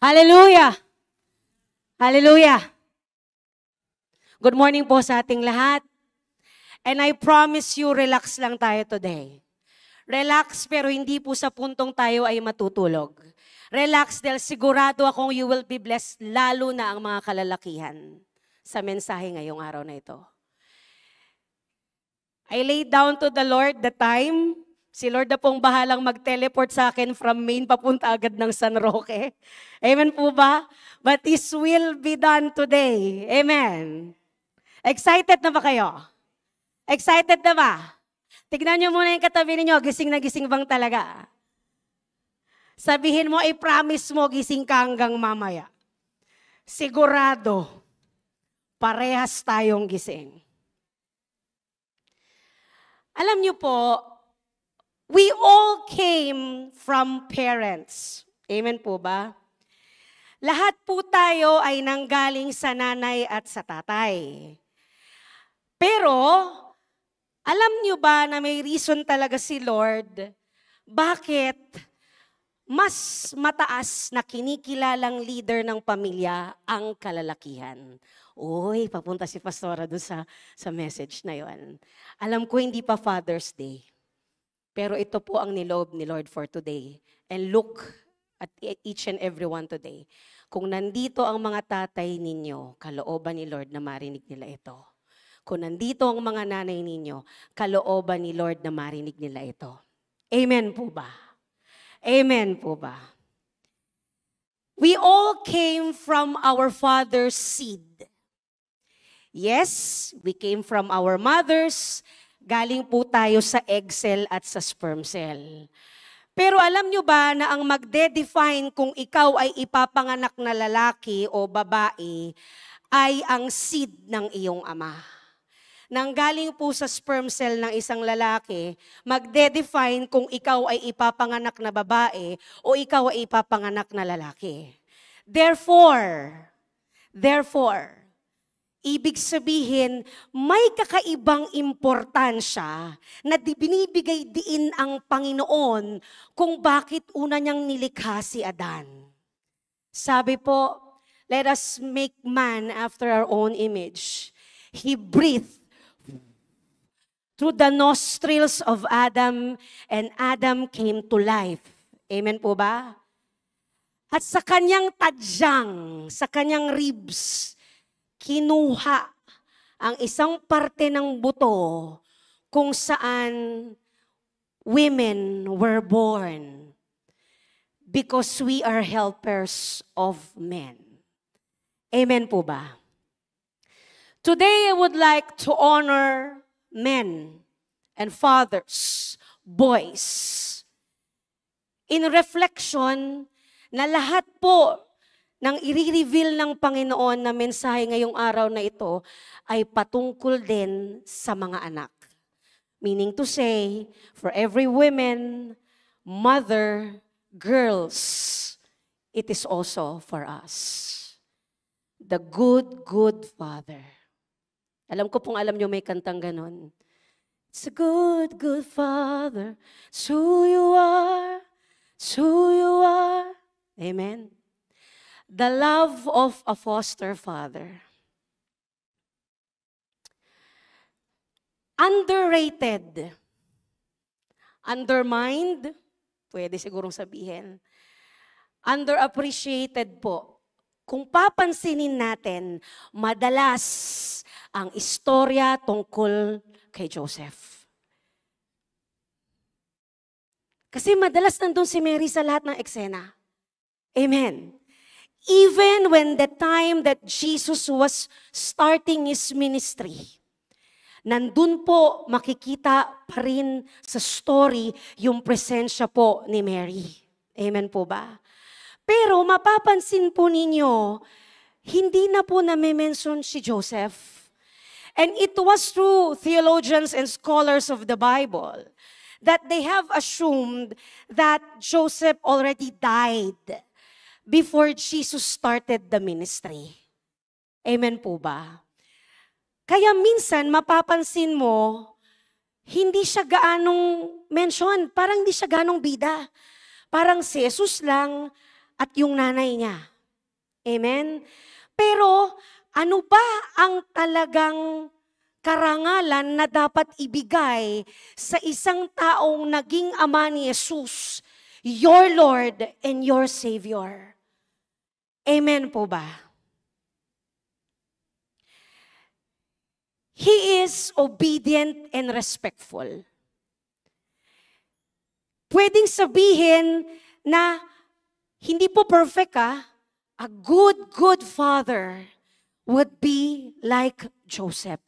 Hallelujah! Hallelujah! Good morning po sa ating lahat. And I promise you, relax lang tayo today. Relax pero hindi po sa puntong tayo ay matutulog. Relax dahil sigurado akong you will be blessed lalo na ang mga kalalakihan sa mensahe ngayong araw na ito. I laid down to the Lord the time Si Lord na pong bahalang mag-teleport sa akin from Maine papunta agad ng San Roque. Amen po ba? But His will be done today. Amen. Excited na ba kayo? Excited na ba? Tignan nyo muna yung katabi ninyo, gising na gising bang talaga? Sabihin mo, i-promise mo, gising ka hanggang mamaya. Sigurado, parehas tayong gising. Alam nyo po, We all came from parents. Amen po ba? Lahat po tayo ay nanggaling sa nanay at sa tatay. Pero, alam niyo ba na may reason talaga si Lord bakit mas mataas na kinikilalang leader ng pamilya ang kalalakihan. Uy, papunta si Pastora doon sa, sa message na yon. Alam ko hindi pa Father's Day. Pero ito po ang nilob ni Lord for today. And look at e-, each and everyone today. Kung nandito ang mga tatay ninyo, kalooban ni Lord na marinig nila ito. Kung nandito ang mga nanay ninyo, kalooban ni Lord na marinig nila ito. Amen po ba? Amen po ba? We all came from our father's seed. Yes, we came from our mothers, Galing po tayo sa egg cell at sa sperm cell. Pero alam nyo ba na ang magde-define kung ikaw ay ipapanganak na lalaki o babae ay ang seed ng iyong ama. Nang galing po sa sperm cell ng isang lalaki, magde-define kung ikaw ay ipapanganak na babae o ikaw ay ipapanganak na lalaki. Therefore, therefore, Ibig sabihin, may kakaibang importansya na binibigay diin ang Panginoon kung bakit una niyang nilikha si Adan. Sabi po, let us make man after our own image. He breathed through the nostrils of Adam and Adam came to life. Amen po ba? At sa kanyang tadyang, sa kanyang ribs, kinuha ang isang parte ng buto kung saan women were born because we are helpers of men. Amen po ba? Today, I would like to honor men and fathers, boys. In reflection na lahat po nang i-reveal ng Panginoon na mensahe ngayong araw na ito ay patungkol din sa mga anak. Meaning to say, for every woman, mother, girls, it is also for us. The good, good Father. Alam ko pong alam nyo may kantang ganon. It's a good, good Father. So you are. So you are. Amen. The love of a foster father. Underrated. Undermined, pwede sigurong sabihin. Underappreciated po. Kung papansinin natin, madalas ang istorya tungkol kay Joseph. Kasi madalas nandun si Mary sa lahat ng eksena. Amen even when the time that Jesus was starting His ministry, nandun po makikita pa rin sa story yung presensya po ni Mary. Amen po ba? Pero mapapansin po ninyo, hindi na po nami-mention si Joseph. And it was through theologians and scholars of the Bible that they have assumed that Joseph already died before Jesus started the ministry. Amen po ba? Kaya minsan mapapansin mo, hindi siya gaanong mention, parang hindi siya ganong bida. Parang si Jesus lang at yung nanay niya. Amen? Pero ano ba ang talagang karangalan na dapat ibigay sa isang taong naging ama ni Jesus your Lord and your Savior. Amen po ba? He is obedient and respectful. Pwedeng sabihin na hindi po perfect ah, a good, good father would be like Joseph.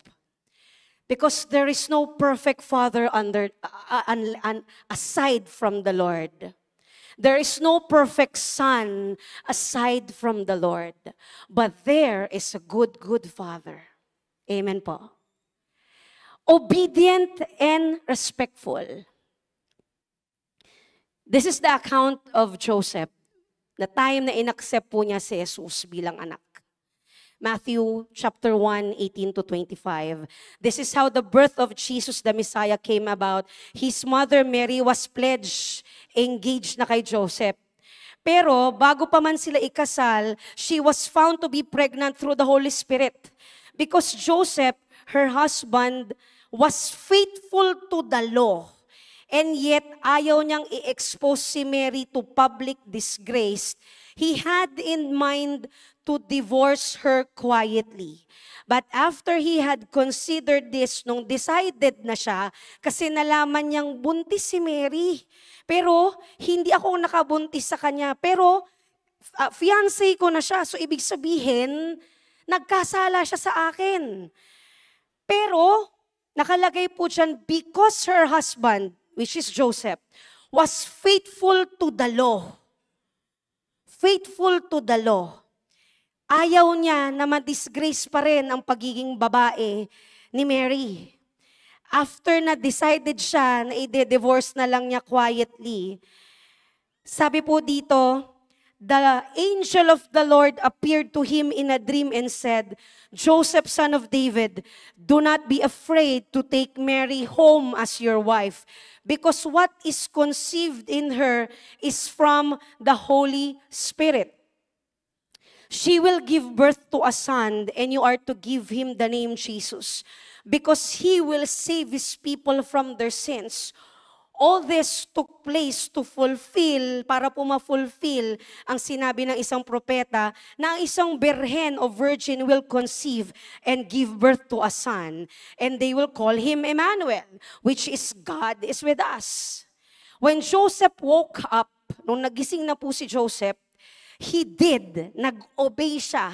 Because there is no perfect father under uh, uh, uh, aside from the Lord. There is no perfect son aside from the Lord. But there is a good, good father. Amen po. Obedient and respectful. This is the account of Joseph na time na inaccept po niya si Jesus bilang anak. Matthew chapter 1, 18 to 25. This is how the birth of Jesus the Messiah came about. His mother Mary was pledged engaged na kay Joseph. Pero bago pa man sila ikasal, she was found to be pregnant through the Holy Spirit. Because Joseph, her husband, was faithful to the law. And yet, ayaw niyang i-expose si Mary to public disgrace He had in mind to divorce her quietly. But after he had considered this, nung decided na siya, kasi nalaman niyang buntis si Mary. Pero, hindi ako nakabuntis sa kanya. Pero, uh, fiancé ko na siya. So, ibig sabihin, nagkasala siya sa akin. Pero, nakalagay po dyan, because her husband, which is Joseph, was faithful to the law faithful to the law. Ayaw niya na ma-disgrace pa rin ang pagiging babae ni Mary. After na decided siya na i-divorce na lang niya quietly, sabi po dito, the angel of the Lord appeared to him in a dream and said, Joseph, son of David, do not be afraid to take Mary home as your wife, because what is conceived in her is from the Holy Spirit. She will give birth to a son, and you are to give him the name Jesus, because he will save his people from their sins. All this took place to fulfill, para po ma-fulfill ang sinabi ng isang propeta na ang isang berhen o virgin will conceive and give birth to a son. And they will call him Emmanuel, which is God is with us. When Joseph woke up, nung nagising na po si Joseph, he did, nag-obey siya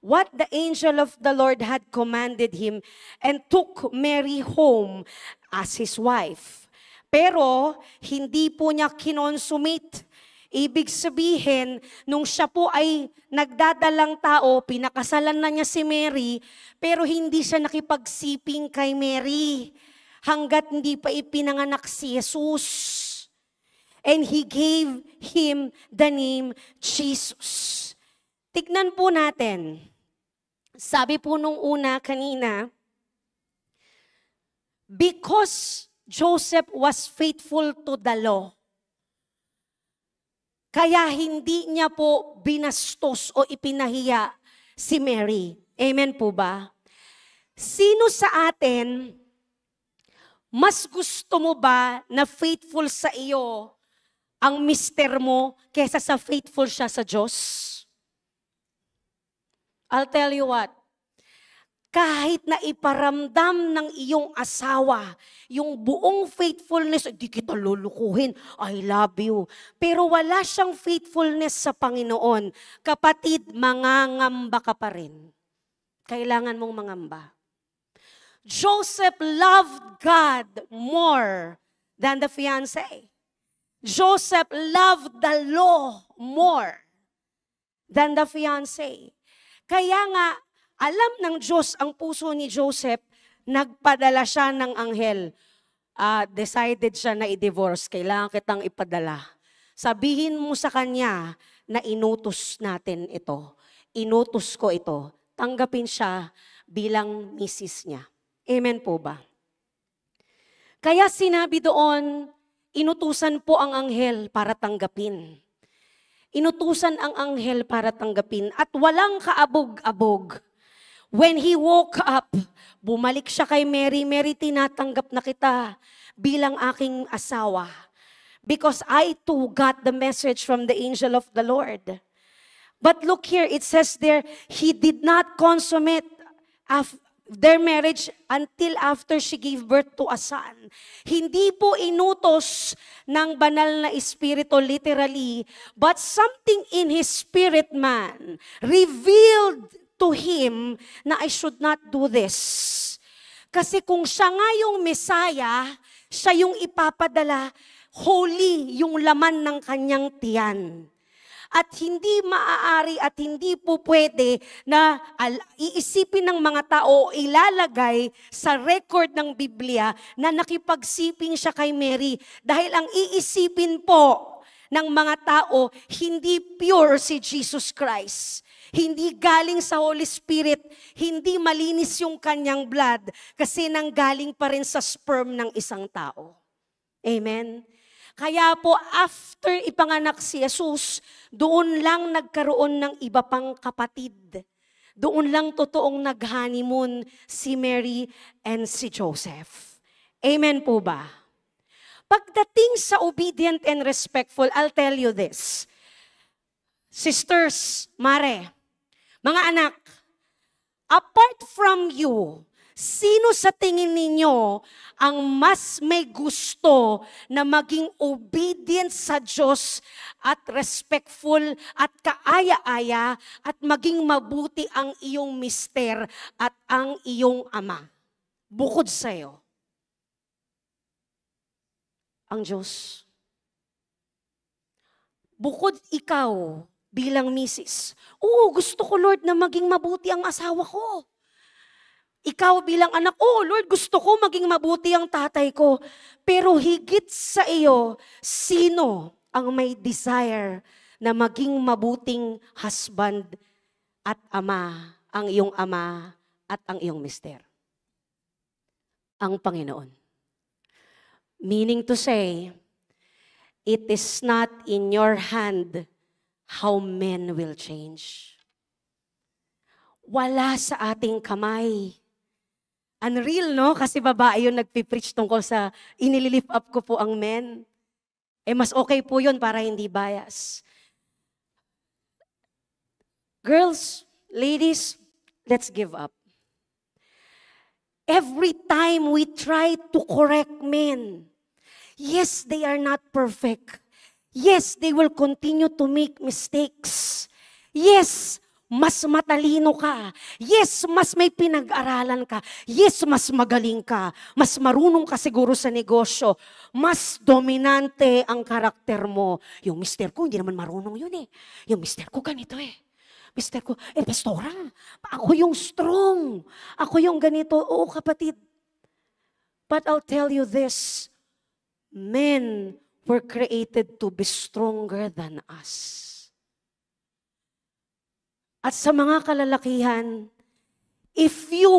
what the angel of the Lord had commanded him and took Mary home as his wife. Pero hindi po niya kinonsumit. Ibig sabihin, nung siya po ay nagdadalang tao, pinakasalan na niya si Mary, pero hindi siya nakipagsiping kay Mary hanggat hindi pa ipinanganak si Jesus. And he gave him the name Jesus. Tignan po natin. Sabi po nung una kanina, because Joseph was faithful to the law. Kaya hindi niya po binastos o ipinahiya si Mary. Amen po ba? Sino sa atin, mas gusto mo ba na faithful sa iyo ang mister mo kesa sa faithful siya sa Diyos? I'll tell you what, kahit na iparamdam ng iyong asawa yung buong faithfulness, hindi kita lulukuhin, I love you. Pero wala siyang faithfulness sa Panginoon. Kapatid, mangangamba ka pa rin. Kailangan mong mangamba. Joseph loved God more than the fiancé. Joseph loved the law more than the fiancé. Kaya nga, alam ng Diyos ang puso ni Joseph, nagpadala siya ng anghel. Uh, decided siya na i-divorce, kailangan kitang ipadala. Sabihin mo sa kanya na inutos natin ito. Inutos ko ito. Tanggapin siya bilang misis niya. Amen po ba? Kaya sinabi doon, inutusan po ang anghel para tanggapin. Inutusan ang anghel para tanggapin at walang kaabog-abog When he woke up, bumalik siya kay Mary, Mary, tinatanggap na kita bilang aking asawa. Because I too got the message from the angel of the Lord. But look here, it says there, he did not consummate their marriage until after she gave birth to a son. Hindi po inutos ng banal na espiritu literally, but something in his spirit man revealed to him na I should not do this. Kasi kung siya nga yung Messiah, siya yung ipapadala, holy yung laman ng kanyang tiyan. At hindi maaari at hindi po pwede na iisipin ng mga tao, ilalagay sa record ng Biblia na nakipagsiping siya kay Mary. Dahil ang iisipin po ng mga tao, hindi pure si Jesus Christ. Hindi galing sa Holy Spirit, hindi malinis yung kanyang blood kasi nanggaling pa rin sa sperm ng isang tao. Amen? Kaya po after ipanganak si Jesus, doon lang nagkaroon ng iba pang kapatid. Doon lang totoong nag-honeymoon si Mary and si Joseph. Amen po ba? Pagdating sa obedient and respectful, I'll tell you this. Sisters, mare, mga anak, apart from you, sino sa tingin ninyo ang mas may gusto na maging obedient sa Diyos at respectful at kaaya-aya at maging mabuti ang iyong mister at ang iyong ama? Bukod sa iyo. Ang Diyos. Bukod ikaw bilang misis. Oo, gusto ko Lord na maging mabuti ang asawa ko. Ikaw bilang anak, oh Lord, gusto ko maging mabuti ang tatay ko. Pero higit sa iyo, sino ang may desire na maging mabuting husband at ama, ang iyong ama at ang iyong mister? Ang Panginoon. Meaning to say, it is not in your hand how men will change. Wala sa ating kamay. Unreal, no? Kasi babae yung nagpipreach tungkol sa inililift up ko po ang men. Eh, mas okay po yun para hindi bias. Girls, ladies, let's give up. Every time we try to correct men, yes, they are not perfect. Yes, they will continue to make mistakes. Yes, mas matalino ka. Yes, mas may pinag-aralan ka. Yes, mas magaling ka. Mas marunong ka siguro sa negosyo. Mas dominante ang karakter mo. Yung mister ko, hindi naman marunong yun eh. Yung mister ko, ganito eh. Mister ko, eh pastora, ako yung strong. Ako yung ganito. Oo kapatid. But I'll tell you this, men were created to be stronger than us. At sa mga kalalakihan, if you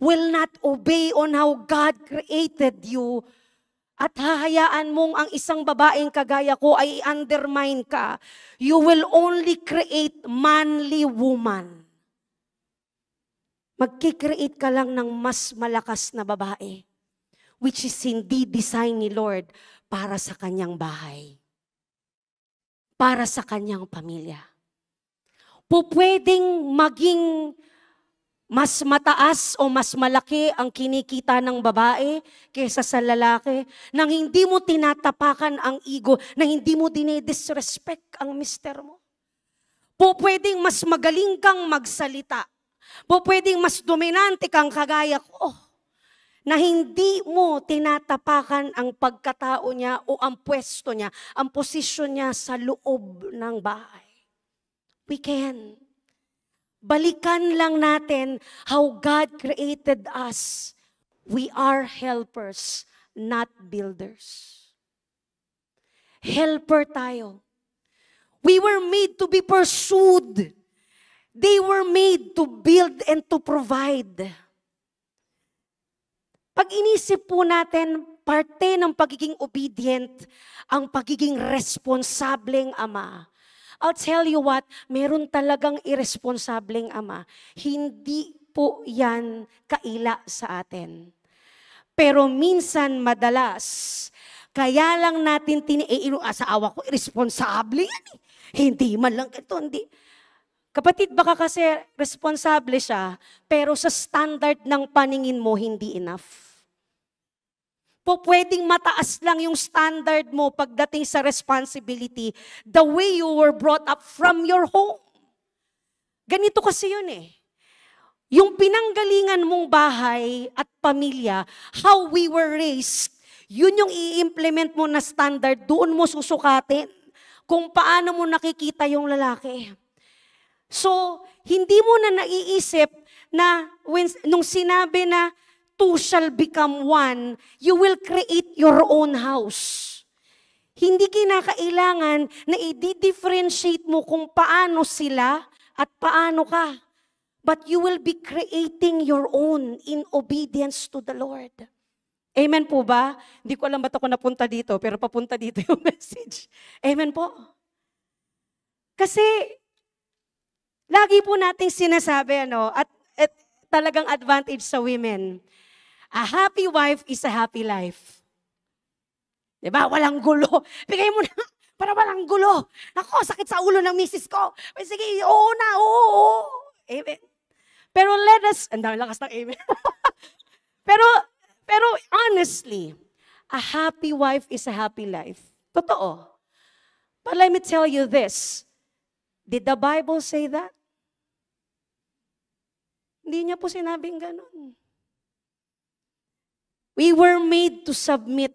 will not obey on how God created you, at hahayaan mong ang isang babaeng kagaya ko ay undermine ka, you will only create manly woman. Magkikreate ka lang ng mas malakas na babae, which is hindi design ni Lord para sa kanyang bahay, para sa kanyang pamilya. Pupwedeng maging mas mataas o mas malaki ang kinikita ng babae kaysa sa lalaki, nang hindi mo tinatapakan ang ego, na hindi mo dinidisrespect ang mister mo. Pupwedeng mas magaling kang magsalita. Pupwedeng mas dominante kang kagaya ko. Oh, na hindi mo tinatapakan ang pagkatao niya o ang pwesto niya, ang posisyon niya sa loob ng bahay. We can. Balikan lang natin how God created us. We are helpers, not builders. Helper tayo. We were made to be pursued. They were made to build and to provide. Pag inisip po natin, parte ng pagiging obedient, ang pagiging responsableng ama. I'll tell you what, meron talagang irresponsableng ama. Hindi po yan kaila sa atin. Pero minsan, madalas, kaya lang natin tiniiiro eh, ah, sa awa ko, irresponsable yan eh. Hindi man lang ito, hindi. Kapatid, baka kasi responsable siya, pero sa standard ng paningin mo, hindi enough. Po, pwedeng mataas lang yung standard mo pagdating sa responsibility, the way you were brought up from your home. Ganito kasi yun eh. Yung pinanggalingan mong bahay at pamilya, how we were raised, yun yung i-implement mo na standard, doon mo susukatin kung paano mo nakikita yung lalaki. So, hindi mo na naiisip na when, nung sinabi na two shall become one, you will create your own house. Hindi kinakailangan na i-differentiate mo kung paano sila at paano ka. But you will be creating your own in obedience to the Lord. Amen po ba? Hindi ko alam ba't ako napunta dito, pero papunta dito yung message. Amen po? Kasi Lagi po nating sinasabi, ano, at, at talagang advantage sa women. A happy wife is a happy life. 'Di ba? Walang gulo. Bigay mo na, para walang gulo. Ako, sakit sa ulo ng misis ko. Ay, sige, oo na, oo, oo. Amen. Pero let us, ang dami lakas ng amen. pero, pero honestly, a happy wife is a happy life. Totoo. But let me tell you this. Did the Bible say that? Hindi niya po sinabing ganun. We were made to submit.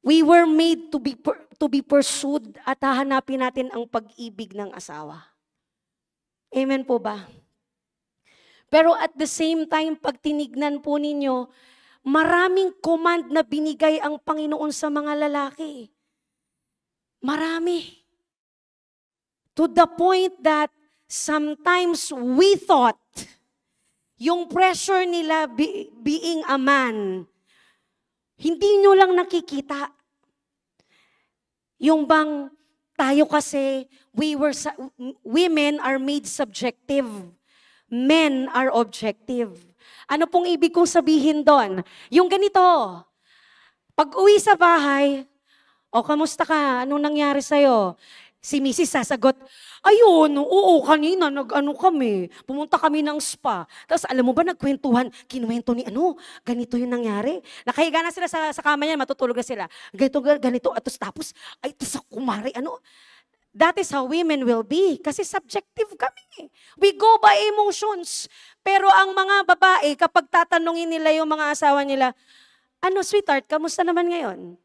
We were made to be, per, to be pursued at hahanapin natin ang pag-ibig ng asawa. Amen po ba? Pero at the same time, pag tinignan po ninyo, maraming command na binigay ang Panginoon sa mga lalaki. Marami. To the point that sometimes we thought yung pressure nila be, being a man, hindi nyo lang nakikita. Yung bang tayo kasi, we were, women are made subjective. Men are objective. Ano pong ibig kong sabihin doon? Yung ganito, pag uwi sa bahay, o, oh, kamusta ka? Anong nangyari sa'yo? Si Mrs. sasagot, ayun, oo, kanina nag-ano kami, pumunta kami ng spa. Tapos alam mo ba, nagkwentuhan, kinuwento ni ano, ganito yung nangyari. Nakahiga na sila sa, sa kama niya, matutulog na sila. Ganito, ganito, at tapos, ay, tapos kumari, ano, That is how women will be. Kasi subjective kami. Eh. We go by emotions. Pero ang mga babae, kapag tatanungin nila yung mga asawa nila, ano, sweetheart, kamusta naman ngayon?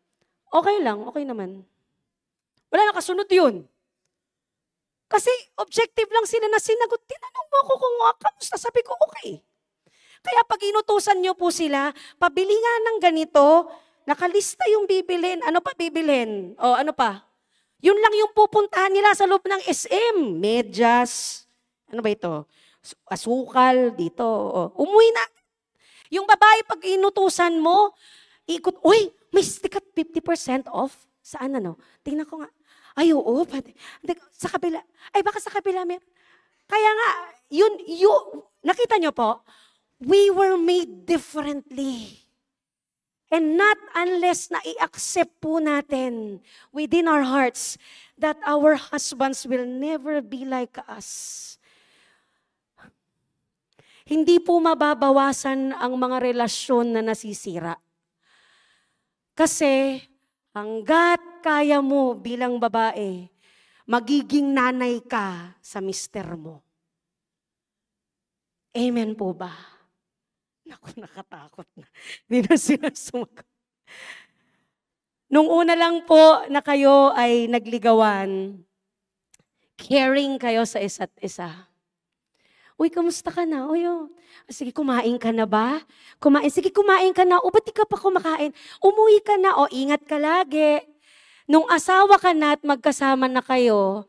Okay lang, okay naman. Wala na kasunod yun. Kasi objective lang sila na sinagot. Tinanong mo ako kung ah, kamusta. Sabi ko, okay. Kaya pag inutusan niyo po sila, pabili nga ng ganito, nakalista yung bibilin. Ano pa bibilhin? O ano pa? Yun lang yung pupuntahan nila sa loob ng SM. Medyas. Ano ba ito? Asukal dito. O, umuwi na. Yung babae, pag inutusan mo, ikot, uy, may stick at 50% off. Saan ano? Tingnan ko nga. Ay, oo. Pati. Sa kabila. Ay, baka sa kabila meron. Kaya nga, yun, you, nakita nyo po, we were made differently. And not unless na i-accept po natin within our hearts that our husbands will never be like us. Hindi po mababawasan ang mga relasyon na nasisira. Kasi hanggat kaya mo bilang babae, magiging nanay ka sa mister mo. Amen po ba? Naku, nakatakot na. Hindi na sila Nung una lang po na kayo ay nagligawan, caring kayo sa isa't isa. Uy, kamusta ka na? Uy, oh. Ah, sige, kumain ka na ba? Kumain. Sige, kumain ka na. O, ba't ka pa kumakain? Umuwi ka na. O, ingat ka lagi. Nung asawa ka na at magkasama na kayo,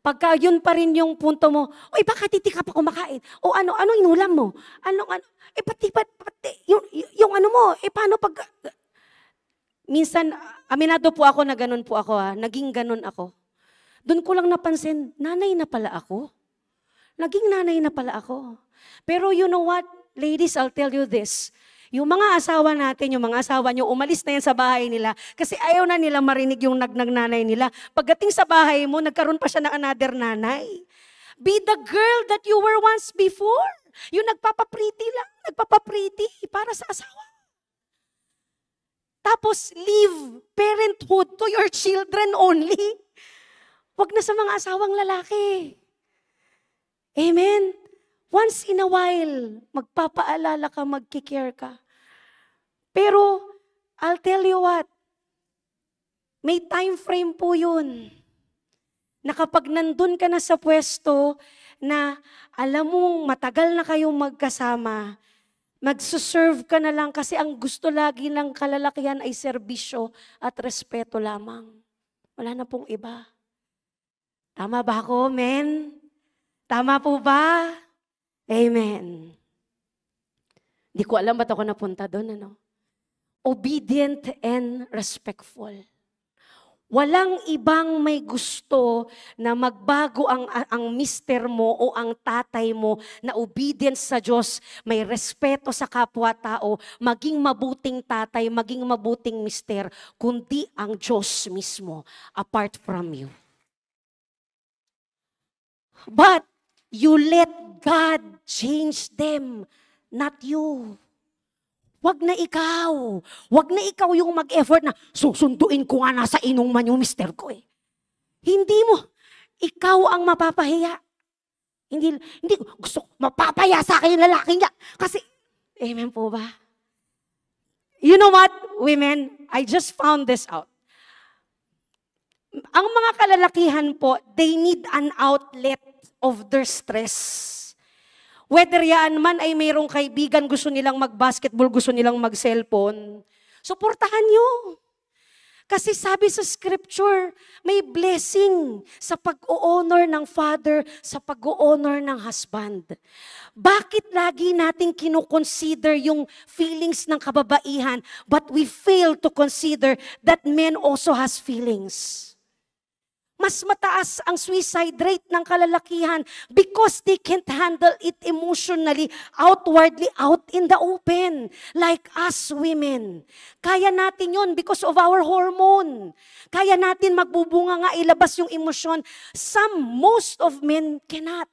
pagka yun pa rin yung punto mo, oy baka titi ka pa kumakain. O ano, ano inulam mo? Ano, ano, eh pati, pati, pati yung, yung ano mo, e paano pag, minsan, aminado po ako na ganun po ako ha, naging ganun ako. Doon ko lang napansin, nanay na pala ako. Naging nanay na pala ako. Pero you know what, ladies, I'll tell you this, yung mga asawa natin, yung mga asawa nyo, umalis na yan sa bahay nila kasi ayaw na nila marinig yung nagnagnanay nanay nila. Pagdating sa bahay mo, nagkaroon pa siya ng another nanay. Be the girl that you were once before. Yung nagpapapriti lang, nagpapapriti para sa asawa. Tapos leave parenthood to your children only. Huwag na sa mga asawang lalaki. Amen? Once in a while, magpapaalala ka, magkikare ka. Pero, I'll tell you what, may time frame po yun. Na kapag nandun ka na sa pwesto na alam mong matagal na kayong magkasama, magsuserve ka na lang kasi ang gusto lagi ng kalalakihan ay serbisyo at respeto lamang. Wala na pong iba. Tama ba ako, men? Tama po ba? Amen. Hindi ko alam ba't ako napunta doon, ano? obedient and respectful. Walang ibang may gusto na magbago ang, ang mister mo o ang tatay mo na obedient sa Diyos, may respeto sa kapwa-tao, maging mabuting tatay, maging mabuting mister, kundi ang Diyos mismo, apart from you. But you let God change them, not you. Wag na ikaw. Wag na ikaw yung mag-effort na susunduin ko nga nasa inuman yung mister ko eh. Hindi mo. Ikaw ang mapapahiya. Hindi, hindi, gusto, mapapaya sa akin yung lalaki niya. Kasi, amen po ba? You know what, women? I just found this out. Ang mga kalalakihan po, they need an outlet of their stress. Whether yaan man ay mayroong kaibigan, gusto nilang mag-basketball, gusto nilang mag-cellphone, suportahan nyo. Kasi sabi sa scripture, may blessing sa pag honor ng father, sa pag honor ng husband. Bakit lagi natin kinukonsider yung feelings ng kababaihan but we fail to consider that men also has feelings? Mas mataas ang suicide rate ng kalalakihan because they can't handle it emotionally, outwardly, out in the open, like us women. Kaya natin yon because of our hormone. Kaya natin magbubunga nga ilabas yung emosyon. Some, most of men cannot.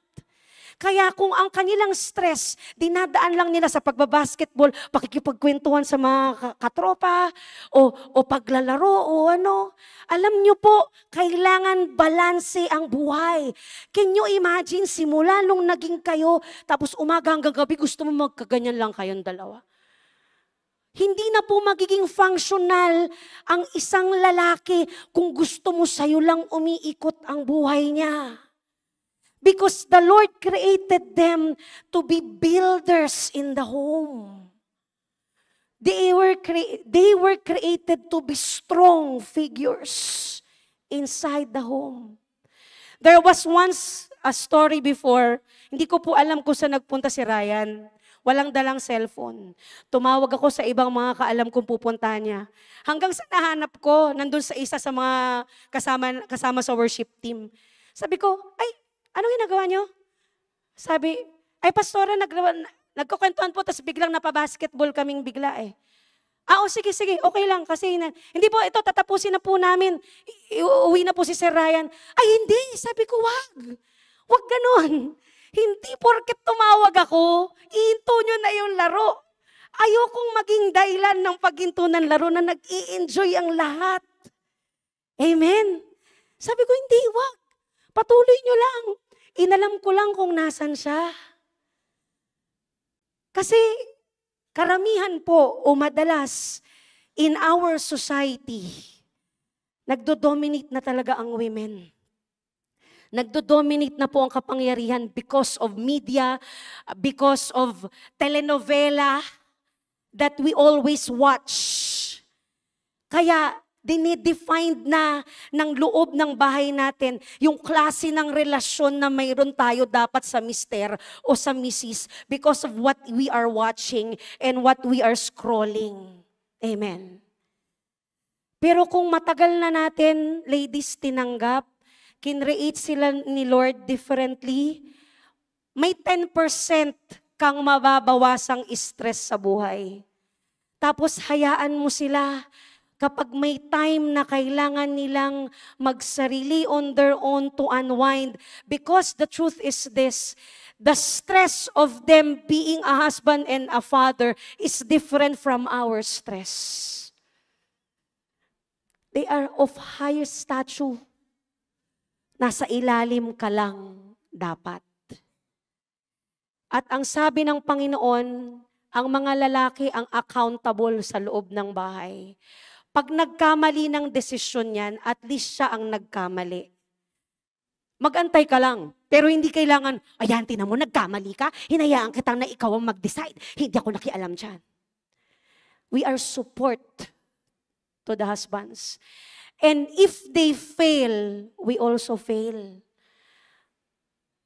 Kaya kung ang kanilang stress, dinadaan lang nila sa pagbabasketball, pakikipagkwentuhan sa mga katropa, o, o paglalaro, o ano. Alam nyo po, kailangan balanse ang buhay. Can you imagine, simula nung naging kayo, tapos umaga hanggang gabi, gusto mo magkaganyan lang kayong dalawa. Hindi na po magiging functional ang isang lalaki kung gusto mo sa'yo lang umiikot ang buhay niya. Because the Lord created them to be builders in the home. They were, cre- they were created to be strong figures inside the home. There was once a story before, hindi ko po alam kung saan nagpunta si Ryan. Walang dalang cellphone. Tumawag ako sa ibang mga kaalam kong pupuntahan niya. Hanggang sa nahanap ko, nandun sa isa sa mga kasama, kasama sa worship team. Sabi ko, ay, Anong ginagawa nyo? Sabi, ay pastora, nag, nagkukwentuhan po, tapos biglang napabasketball kaming bigla eh. Ah, oh, sige, sige, okay lang kasi na, hindi po, ito, tatapusin na po namin. Uuwi na po si Sir Ryan. Ay, hindi, sabi ko, wag. Wag ganun. Hindi porket tumawag ako, iinto nyo na yung laro. Ayokong maging dahilan ng paginto ng laro na nag enjoy ang lahat. Amen? Sabi ko, hindi, wag. Patuloy nyo lang. Inalam ko lang kung nasan siya. Kasi karamihan po o madalas in our society, nagdo-dominate na talaga ang women. Nagdo-dominate na po ang kapangyarihan because of media, because of telenovela that we always watch. Kaya dinidefined na ng loob ng bahay natin yung klase ng relasyon na mayroon tayo dapat sa mister o sa misis because of what we are watching and what we are scrolling. Amen. Pero kung matagal na natin, ladies, tinanggap, kinreate sila ni Lord differently, may 10% kang mababawasang stress sa buhay. Tapos hayaan mo sila kapag may time na kailangan nilang magsarili on their own to unwind. Because the truth is this, the stress of them being a husband and a father is different from our stress. They are of higher stature. Nasa ilalim ka lang dapat. At ang sabi ng Panginoon, ang mga lalaki ang accountable sa loob ng bahay pag nagkamali ng desisyon yan, at least siya ang nagkamali. Magantay ka lang. Pero hindi kailangan, ayan, tinan mo, nagkamali ka. Hinayaan kitang na ikaw ang mag-decide. Hindi ako nakialam dyan. We are support to the husbands. And if they fail, we also fail.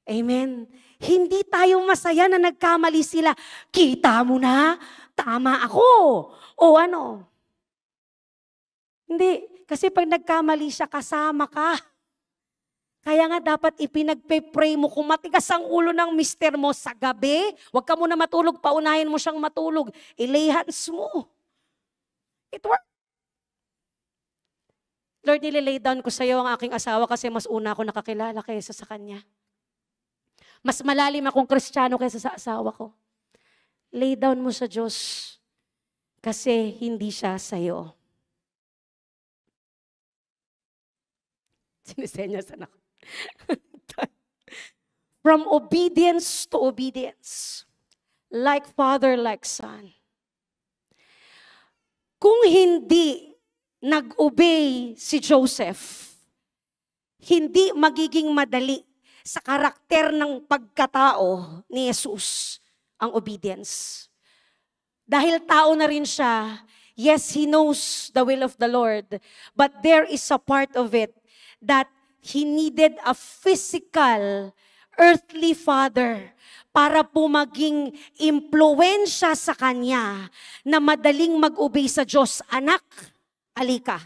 Amen. Hindi tayo masaya na nagkamali sila. Kita mo na, tama ako. O ano, hindi. Kasi pag nagkamali siya, kasama ka. Kaya nga dapat ipinagpe-pray mo kung matigas ang ulo ng mister mo sa gabi, huwag ka muna matulog, paunahin mo siyang matulog. Ilay hands mo. It worked. Lord, nililay down ko sa iyo ang aking asawa kasi mas una ako nakakilala kaysa sa kanya. Mas malalim akong kristyano kaysa sa asawa ko. Lay down mo sa Diyos kasi hindi siya sa iyo. Sinisenyasan ako. From obedience to obedience. Like father, like son. Kung hindi nag-obey si Joseph, hindi magiging madali sa karakter ng pagkatao ni Jesus ang obedience. Dahil tao na rin siya, yes, he knows the will of the Lord, but there is a part of it that he needed a physical earthly father para po maging impluensya sa kanya na madaling mag-obey sa Diyos. Anak, alika.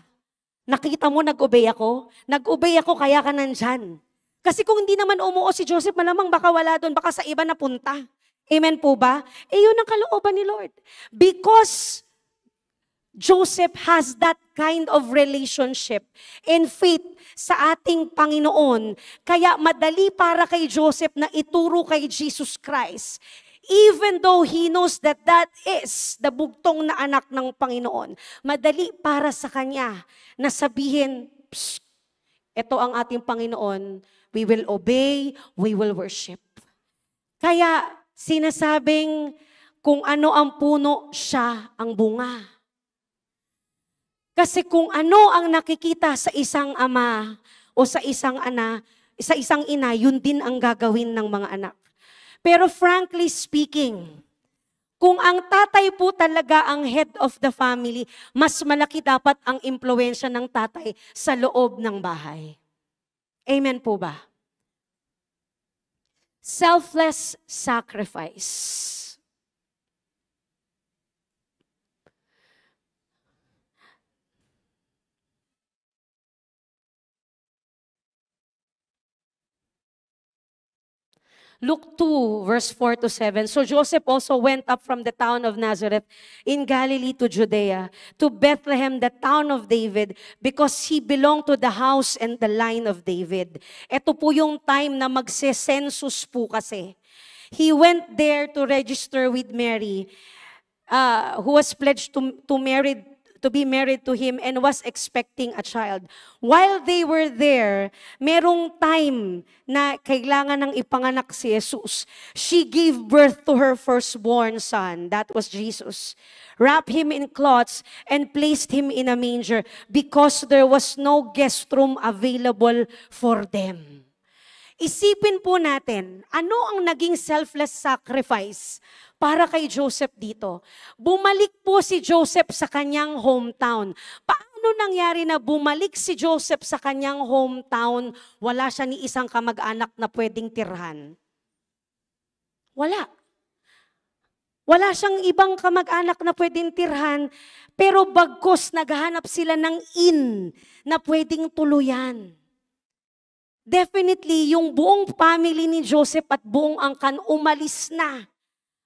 Nakita mo, nag-obey ako? Nag-obey ako, kaya ka nandyan. Kasi kung hindi naman umuo si Joseph, malamang baka wala doon, baka sa iba napunta. Amen po ba? E yun ang kalooban ni Lord. Because Joseph has that kind of relationship and faith sa ating Panginoon. Kaya madali para kay Joseph na ituro kay Jesus Christ. Even though he knows that that is the bugtong na anak ng Panginoon, madali para sa kanya na sabihin, ito ang ating Panginoon, we will obey, we will worship. Kaya sinasabing kung ano ang puno, siya ang bunga. Kasi kung ano ang nakikita sa isang ama o sa isang ana, sa isang ina, yun din ang gagawin ng mga anak. Pero frankly speaking, kung ang tatay po talaga ang head of the family, mas malaki dapat ang impluensya ng tatay sa loob ng bahay. Amen po ba? Selfless sacrifice. Luke 2, verse 4 to 7. So Joseph also went up from the town of Nazareth in Galilee to Judea, to Bethlehem, the town of David, because he belonged to the house and the line of David. Ito po yung time na magse-census po kasi. He went there to register with Mary, uh, who was pledged to, to married to be married to him and was expecting a child. While they were there, merong time na kailangan ng ipanganak si Jesus. She gave birth to her firstborn son, that was Jesus. Wrapped him in cloths and placed him in a manger because there was no guest room available for them. Isipin po natin, ano ang naging selfless sacrifice para kay Joseph dito. Bumalik po si Joseph sa kanyang hometown. Paano nangyari na bumalik si Joseph sa kanyang hometown? Wala siya ni isang kamag-anak na pwedeng tirhan. Wala. Wala siyang ibang kamag-anak na pwedeng tirhan, pero bagkos naghahanap sila ng in na pwedeng tuluyan. Definitely, yung buong family ni Joseph at buong angkan umalis na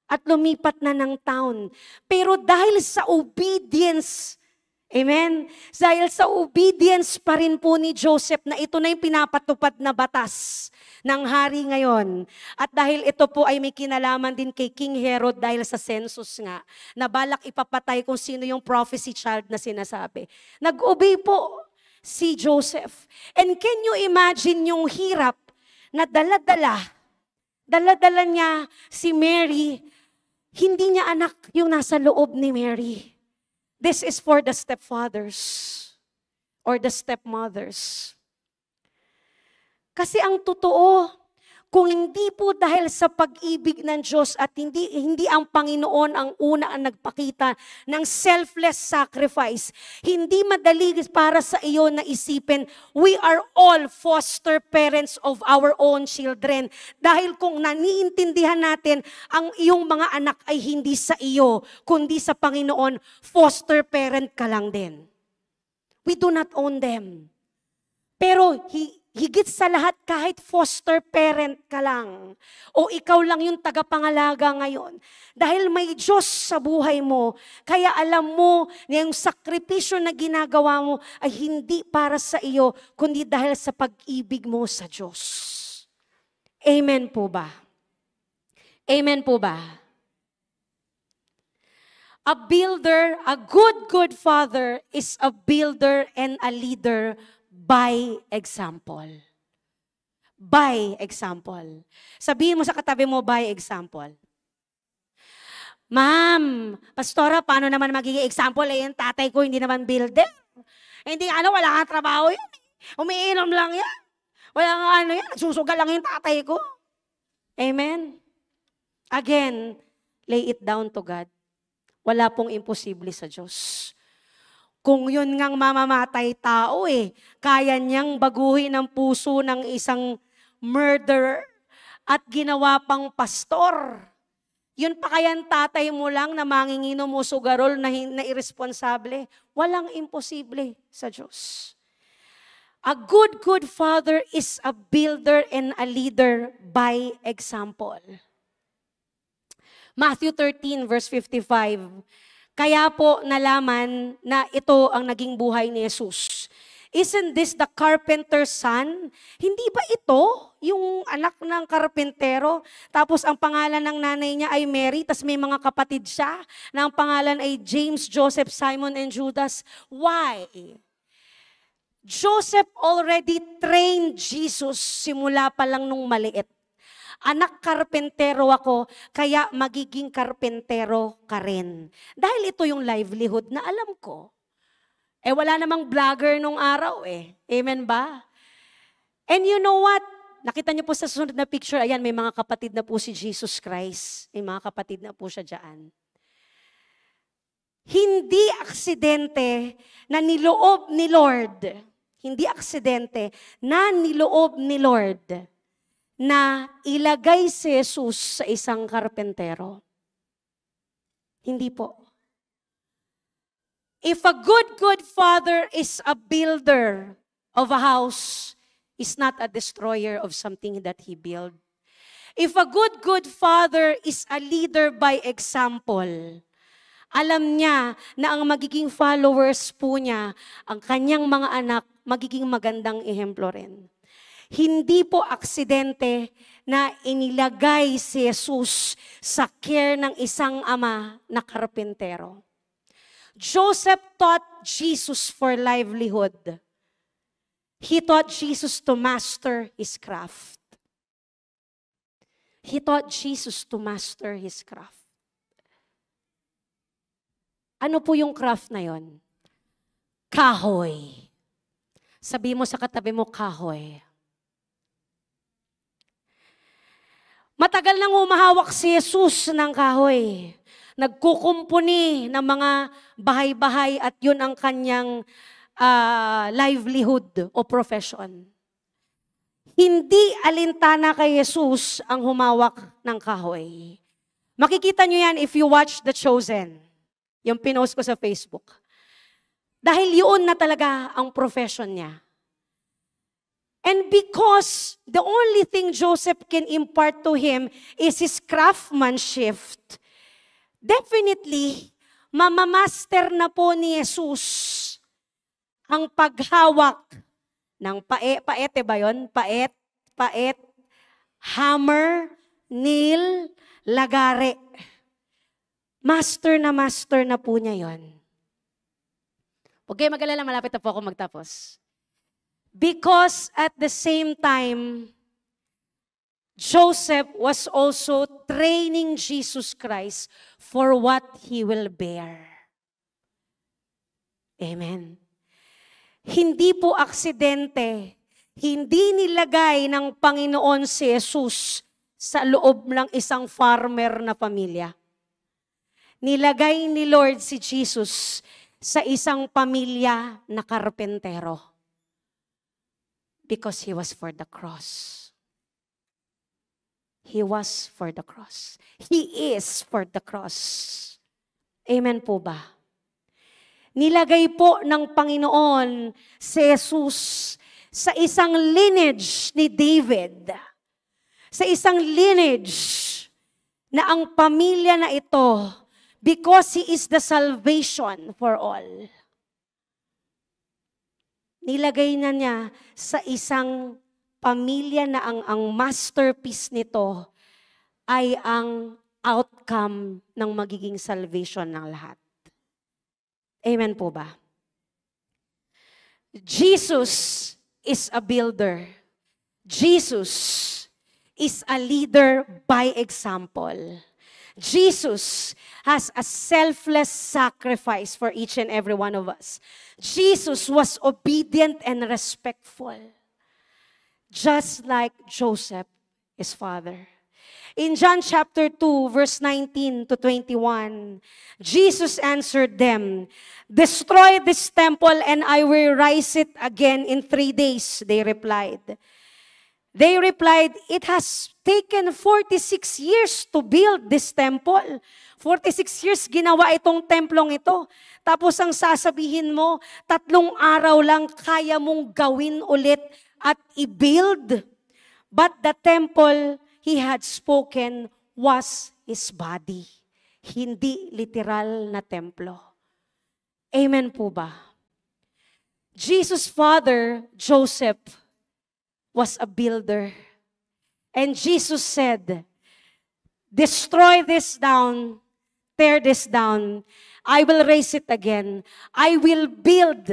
at lumipat na ng town. Pero dahil sa obedience, Amen? Dahil sa obedience pa rin po ni Joseph na ito na yung pinapatupad na batas ng hari ngayon. At dahil ito po ay may kinalaman din kay King Herod dahil sa census nga, na balak ipapatay kung sino yung prophecy child na sinasabi. Nag-obey po si Joseph. And can you imagine yung hirap na daladala, daladala niya si Mary hindi niya anak yung nasa loob ni Mary. This is for the stepfathers or the stepmothers. Kasi ang totoo, kung hindi po dahil sa pag-ibig ng Diyos at hindi, hindi ang Panginoon ang una ang nagpakita ng selfless sacrifice, hindi madali para sa iyo na isipin, we are all foster parents of our own children. Dahil kung naniintindihan natin, ang iyong mga anak ay hindi sa iyo, kundi sa Panginoon, foster parent ka lang din. We do not own them. Pero he, Higit sa lahat, kahit foster parent ka lang, o ikaw lang yung tagapangalaga ngayon, dahil may Diyos sa buhay mo, kaya alam mo na yung sakripisyo na ginagawa mo ay hindi para sa iyo, kundi dahil sa pag-ibig mo sa Diyos. Amen po ba? Amen po ba? A builder, a good, good father is a builder and a leader by example. By example. Sabihin mo sa katabi mo, by example. Ma'am, pastora, paano naman magiging example? Eh, yung tatay ko hindi naman builder. Eh, hindi, ano, wala kang trabaho yan. Eh. Umiinom lang yan. Wala nga ano yan, nagsusugal lang yung tatay ko. Amen? Again, lay it down to God. Wala pong imposible sa Diyos. Kung yun ngang mamamatay tao eh, kaya niyang baguhin ang puso ng isang murderer at ginawa pang pastor. Yun pa kayang tatay mo lang na manginginom mo sugarol na, na irresponsable. Walang imposible sa Diyos. A good, good father is a builder and a leader by example. Matthew 13 verse 55, kaya po nalaman na ito ang naging buhay ni Jesus. Isn't this the carpenter's son? Hindi ba ito yung anak ng karpentero? Tapos ang pangalan ng nanay niya ay Mary, tapos may mga kapatid siya na ang pangalan ay James, Joseph, Simon, and Judas. Why? Joseph already trained Jesus simula pa lang nung maliit. Anak karpentero ako, kaya magiging karpentero ka rin. Dahil ito yung livelihood na alam ko. Eh wala namang vlogger nung araw eh. Amen ba? And you know what? Nakita niyo po sa susunod na picture, ayan, may mga kapatid na po si Jesus Christ. May mga kapatid na po siya dyan. Hindi aksidente na niloob ni Lord. Hindi aksidente na niloob ni Lord na ilagay si Jesus sa isang karpentero. Hindi po. If a good, good father is a builder of a house, is not a destroyer of something that he built. If a good, good father is a leader by example, alam niya na ang magiging followers po niya, ang kanyang mga anak, magiging magandang ehemplo rin. Hindi po aksidente na inilagay si Jesus sa care ng isang ama na karpintero. Joseph taught Jesus for livelihood. He taught Jesus to master his craft. He taught Jesus to master his craft. Ano po yung craft na yon? Kahoy. Sabi mo sa katabi mo, kahoy. Matagal nang humahawak si Jesus ng kahoy. Nagkukumpuni ng mga bahay-bahay at yun ang kanyang uh, livelihood o profession. Hindi alintana kay Jesus ang humawak ng kahoy. Makikita nyo yan if you watch The Chosen. Yung pinost ko sa Facebook. Dahil yun na talaga ang profession niya. And because the only thing Joseph can impart to him is his craftsmanship, definitely, mamamaster na po ni Jesus ang paghawak ng pae, paete ba yun? Paet, paet, hammer, nail, lagare. Master na master na po niya yon. Huwag kayo mag-alala, malapit na po ako magtapos. Because at the same time, Joseph was also training Jesus Christ for what he will bear. Amen. Hindi po aksidente, hindi nilagay ng Panginoon si Jesus sa loob ng isang farmer na pamilya. Nilagay ni Lord si Jesus sa isang pamilya na karpentero Because He was for the cross. He was for the cross. He is for the cross. Amen po ba? Nilagay po ng Panginoon si Jesus sa isang lineage ni David. Sa isang lineage na ang pamilya na ito because He is the salvation for all nilagay na niya sa isang pamilya na ang, ang masterpiece nito ay ang outcome ng magiging salvation ng lahat. Amen po ba? Jesus is a builder. Jesus is a leader by example. Jesus has a selfless sacrifice for each and every one of us. Jesus was obedient and respectful, just like Joseph, his father. In John chapter 2, verse 19 to 21, Jesus answered them, Destroy this temple and I will raise it again in three days, they replied. They replied, It has taken 46 years to build this temple. 46 years ginawa itong templong ito. Tapos ang sasabihin mo, tatlong araw lang kaya mong gawin ulit at i-build. But the temple he had spoken was his body. Hindi literal na templo. Amen po ba? Jesus' father, Joseph, was a builder. And Jesus said, Destroy this down, tear this down. I will raise it again. I will build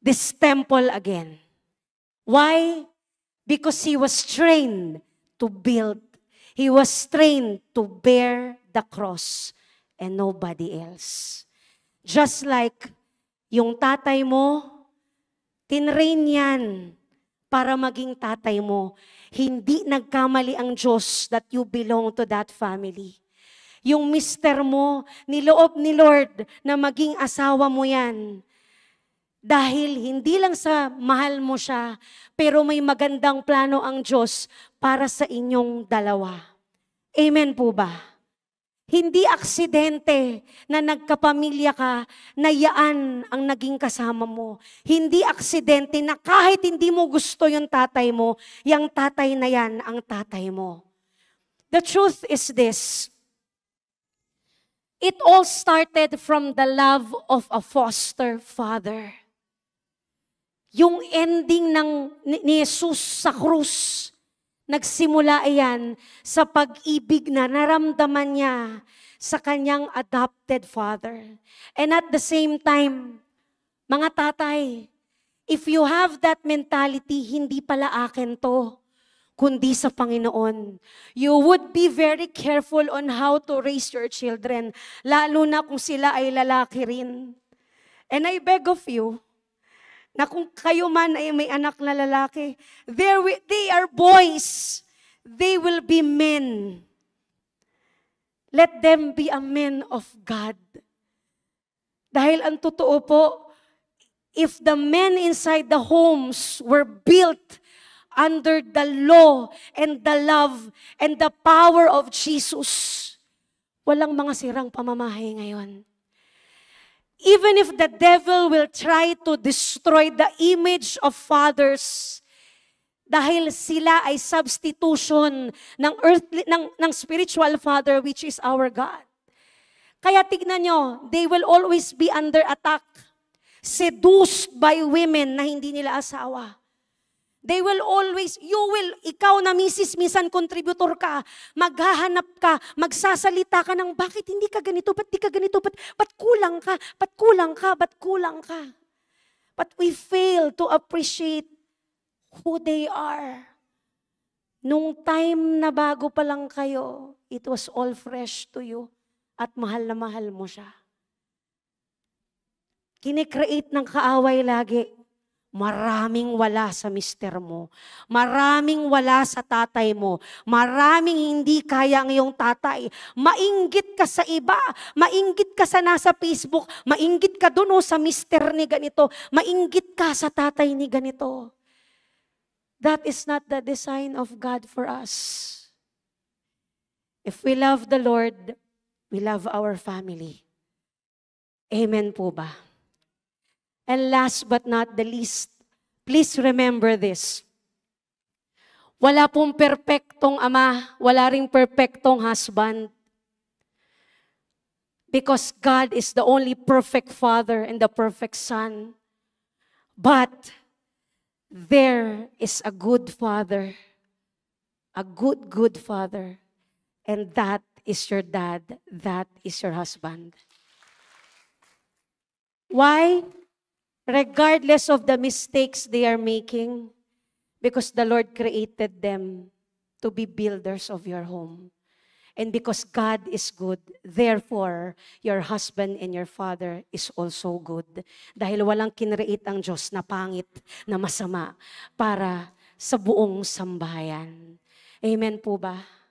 this temple again. Why? Because he was trained to build. He was trained to bear the cross and nobody else. Just like yung tatay mo, tinrain yan para maging tatay mo. Hindi nagkamali ang Diyos that you belong to that family. Yung mister mo, niloob ni Lord na maging asawa mo yan. Dahil hindi lang sa mahal mo siya, pero may magandang plano ang Diyos para sa inyong dalawa. Amen po ba? Hindi aksidente na nagkapamilya ka, na yaan ang naging kasama mo. Hindi aksidente na kahit hindi mo gusto yung tatay mo, yung tatay na yan ang tatay mo. The truth is this. It all started from the love of a foster father. Yung ending ng ni Jesus sa krus, Nagsimula iyan sa pag-ibig na naramdaman niya sa kanyang adopted father. And at the same time, mga tatay, if you have that mentality, hindi pala akin to, kundi sa Panginoon. You would be very careful on how to raise your children, lalo na kung sila ay lalaki rin. And I beg of you, na kung kayo man ay may anak na lalaki, there we, they are boys. They will be men. Let them be a men of God. Dahil ang totoo po, if the men inside the homes were built under the law and the love and the power of Jesus, walang mga sirang pamamahay ngayon. Even if the devil will try to destroy the image of fathers, dahil sila ay substitution ng earthly ng, ng spiritual father which is our God. Kaya tignan nyo, they will always be under attack, seduced by women na hindi nila asawa. They will always, you will, ikaw na misis, misan contributor ka, maghahanap ka, magsasalita ka ng bakit hindi ka ganito, ba't di ka ganito, ba't, ba't kulang ka, ba't kulang ka, ba't kulang ka. But we fail to appreciate who they are. Nung time na bago pa lang kayo, it was all fresh to you at mahal na mahal mo siya. Kinikreate ng kaaway lagi Maraming wala sa mister mo. Maraming wala sa tatay mo. Maraming hindi kaya ng iyong tatay. Maingit ka sa iba. Maingit ka sa nasa Facebook. Maingit ka doon oh, sa mister ni ganito. Maingit ka sa tatay ni ganito. That is not the design of God for us. If we love the Lord, we love our family. Amen po ba? And last but not the least, please remember this. Wala pong perpektong ama, wala ring perpektong husband. Because God is the only perfect father and the perfect son. But there is a good father, a good, good father. And that is your dad, that is your husband. Why? regardless of the mistakes they are making, because the Lord created them to be builders of your home. And because God is good, therefore, your husband and your father is also good. Dahil walang kinreit ang Diyos na pangit, na masama, para sa buong sambayan. Amen po ba?